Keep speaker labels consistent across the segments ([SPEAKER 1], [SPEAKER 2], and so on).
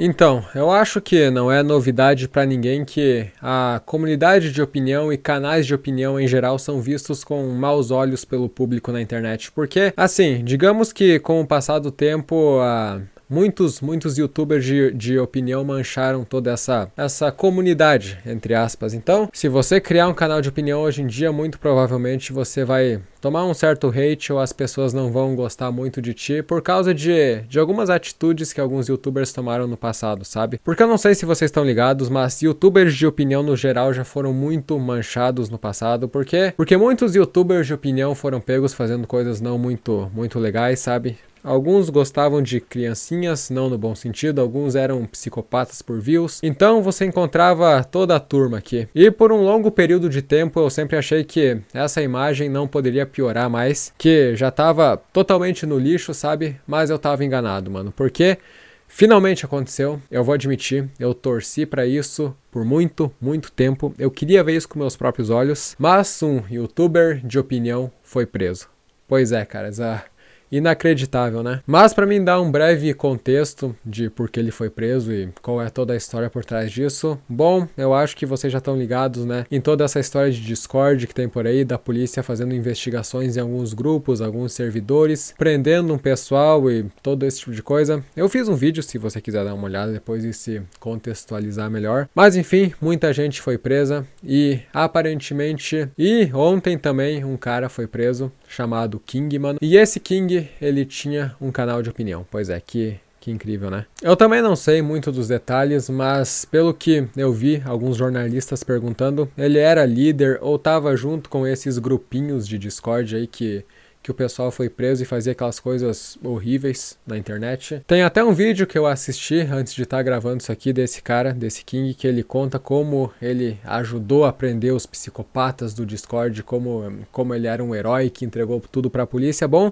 [SPEAKER 1] Então, eu acho que não é novidade para ninguém que a comunidade de opinião e canais de opinião em geral são vistos com maus olhos pelo público na internet, porque, assim, digamos que com o passar do tempo a, muitos, muitos youtubers de, de opinião mancharam toda essa, essa comunidade, entre aspas. Então, se você criar um canal de opinião hoje em dia, muito provavelmente você vai tomar um certo hate ou as pessoas não vão gostar muito de ti por causa de, de algumas atitudes que alguns youtubers tomaram no passado, sabe? Porque eu não sei se vocês estão ligados, mas youtubers de opinião no geral já foram muito manchados no passado, porque porque muitos youtubers de opinião foram pegos fazendo coisas não muito muito legais, sabe? Alguns gostavam de criancinhas, não no bom sentido, alguns eram psicopatas por views. Então você encontrava toda a turma aqui. E por um longo período de tempo eu sempre achei que essa imagem não poderia piorar mais, que já tava totalmente no lixo, sabe? Mas eu tava enganado, mano, porque finalmente aconteceu. Eu vou admitir, eu torci para isso por muito, muito tempo. Eu queria ver isso com meus próprios olhos, mas um youtuber de opinião foi preso. Pois é, caras, a inacreditável, né? Mas para mim dar um breve contexto de por que ele foi preso e qual é toda a história por trás disso. Bom, eu acho que vocês já estão ligados, né, em toda essa história de Discord que tem por aí da polícia fazendo investigações em alguns grupos, alguns servidores, prendendo um pessoal e todo esse tipo de coisa. Eu fiz um vídeo se você quiser dar uma olhada depois e se contextualizar melhor. Mas enfim, muita gente foi presa e aparentemente e ontem também um cara foi preso chamado Kingman. E esse King, ele tinha um canal de opinião. Pois é, que que incrível, né? Eu também não sei muito dos detalhes, mas pelo que eu vi alguns jornalistas perguntando, ele era líder ou estava junto com esses grupinhos de Discord aí que que o pessoal foi preso e fazia aquelas coisas horríveis na internet. Tem até um vídeo que eu assisti antes de estar tá gravando isso aqui desse cara, desse King, que ele conta como ele ajudou a prender os psicopatas do Discord, como, como ele era um herói que entregou tudo para a polícia. Bom,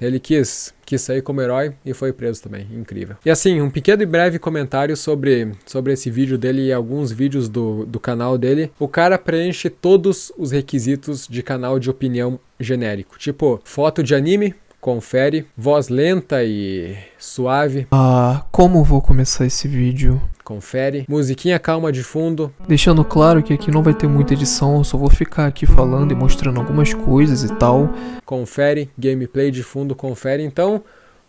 [SPEAKER 1] ele quis que saiu como herói e foi preso também. Incrível. E assim, um pequeno e breve comentário sobre, sobre esse vídeo dele e alguns vídeos do, do canal dele. O cara preenche todos os requisitos de canal de opinião genérico. Tipo, foto de anime, confere, voz lenta e suave. Ah, como vou começar esse vídeo? Confere. Musiquinha calma de fundo. Deixando claro que aqui não vai ter muita edição, eu só vou ficar aqui falando e mostrando algumas coisas e tal. Confere, gameplay de fundo, confere. Então,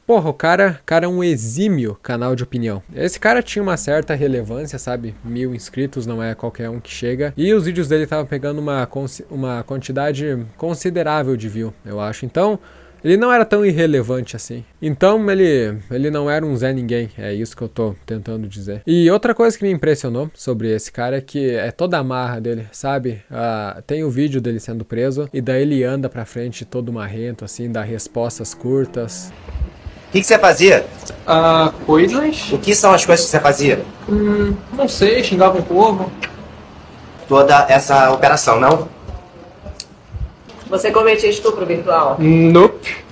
[SPEAKER 1] Porra, o cara, cara é um exímio canal de opinião. Esse cara tinha uma certa relevância, sabe? Mil inscritos não é qualquer um que chega. E os vídeos dele estavam pegando uma, uma quantidade considerável de view, eu acho. Então, ele não era tão irrelevante assim. Então ele, ele não era um Zé Ninguém, é isso que eu tô tentando dizer. E outra coisa que me impressionou sobre esse cara é que é toda a marra dele, sabe? Ah, tem o vídeo dele sendo preso e daí ele anda pra frente todo marrento, assim, dá respostas curtas. O que, você fazia? Ah, coisas. O que são as coisas que você fazia? Hum, não sei, xingava o povo. Toda essa operação, não? Você cometia estupro virtual? Nope.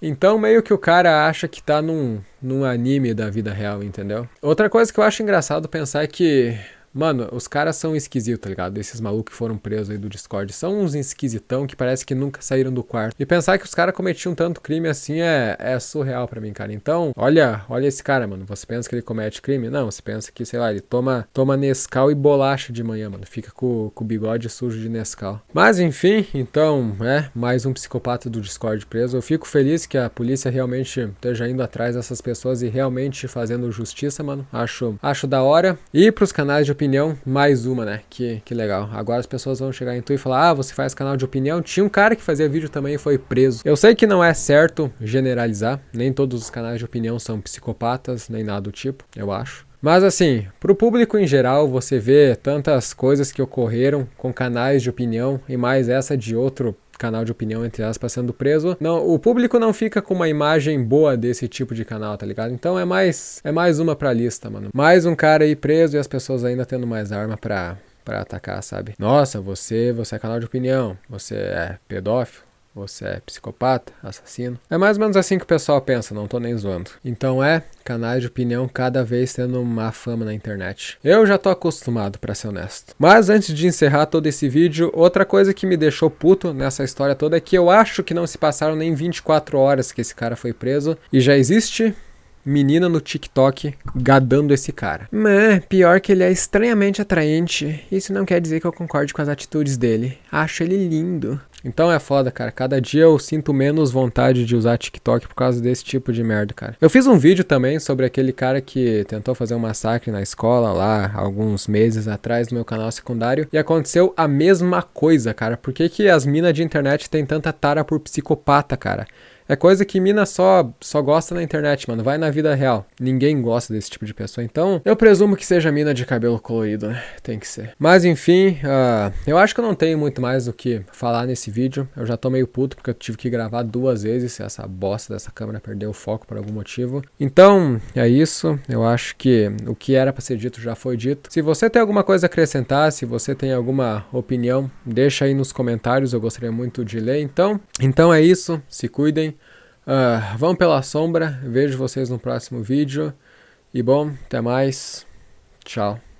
[SPEAKER 1] Então, meio que o cara acha que tá num, num anime da vida real, entendeu? Outra coisa que eu acho engraçado pensar é que Mano, os caras são esquisitos, tá ligado? Esses malucos que foram presos aí do Discord são uns esquisitão que parece que nunca saíram do quarto. E pensar que os caras cometiam tanto crime assim é, é surreal para mim, cara. Então, olha, olha esse cara, mano. Você pensa que ele comete crime? Não, você pensa que, sei lá, ele toma, toma Nescau e bolacha de manhã, mano. Fica com, com o bigode sujo de Nescau. Mas enfim, então, é, mais um psicopata do Discord preso. Eu fico feliz que a polícia realmente esteja indo atrás dessas pessoas e realmente fazendo justiça, mano. Acho, acho da hora. E pros canais de opinião opinião, mais uma, né? Que, que legal. Agora as pessoas vão chegar em tu e falar: ah, você faz canal de opinião. Tinha um cara que fazia vídeo também e foi preso. Eu sei que não é certo generalizar, nem todos os canais de opinião são psicopatas, nem nada do tipo, eu acho. Mas assim, para o público em geral, você vê tantas coisas que ocorreram com canais de opinião e mais essa de outro canal de opinião, entre aspas, sendo preso, não, o público não fica com uma imagem boa desse tipo de canal, tá ligado? Então é mais, é mais uma pra lista, mano. Mais um cara aí preso e as pessoas ainda tendo mais arma pra, pra atacar, sabe? Nossa, você, você é canal de opinião, você é pedófilo, você é psicopata, assassino. É mais ou menos assim que o pessoal pensa, não tô nem zoando. Então é, canais de opinião cada vez tendo má fama na internet. Eu já tô acostumado, para ser honesto. Mas antes de encerrar todo esse vídeo, outra coisa que me deixou puto nessa história toda é que eu acho que não se passaram nem 24 horas que esse cara foi preso e já existe menina no TikTok gadando esse cara. Mas pior que ele é estranhamente atraente. Isso não quer dizer que eu concorde com as atitudes dele. Acho ele lindo. Então é foda, cara. Cada dia eu sinto menos vontade de usar TikTok por causa desse tipo de merda, cara. Eu fiz um vídeo também sobre aquele cara que tentou fazer um massacre na escola lá alguns meses atrás no meu canal secundário e aconteceu a mesma coisa, cara. Por que, que as minas de internet têm tanta tara por psicopata, cara? É coisa que mina só, só gosta na internet, mano. Vai na vida real. Ninguém gosta desse tipo de pessoa. Então, eu presumo que seja mina de cabelo colorido, né? Tem que ser. Mas enfim, uh, eu acho que eu não tenho muito mais o que falar nesse vídeo. Eu já tô meio puto porque eu tive que gravar duas vezes. Essa bosta dessa câmera perdeu o foco por algum motivo. Então, é isso. Eu acho que o que era para ser dito já foi dito. Se você tem alguma coisa a acrescentar, se você tem alguma opinião, deixa aí nos comentários. Eu gostaria muito de ler. Então, então é isso. Se cuidem. Uh, vamos pela sombra. Vejo vocês no próximo vídeo. E bom, até mais. Tchau.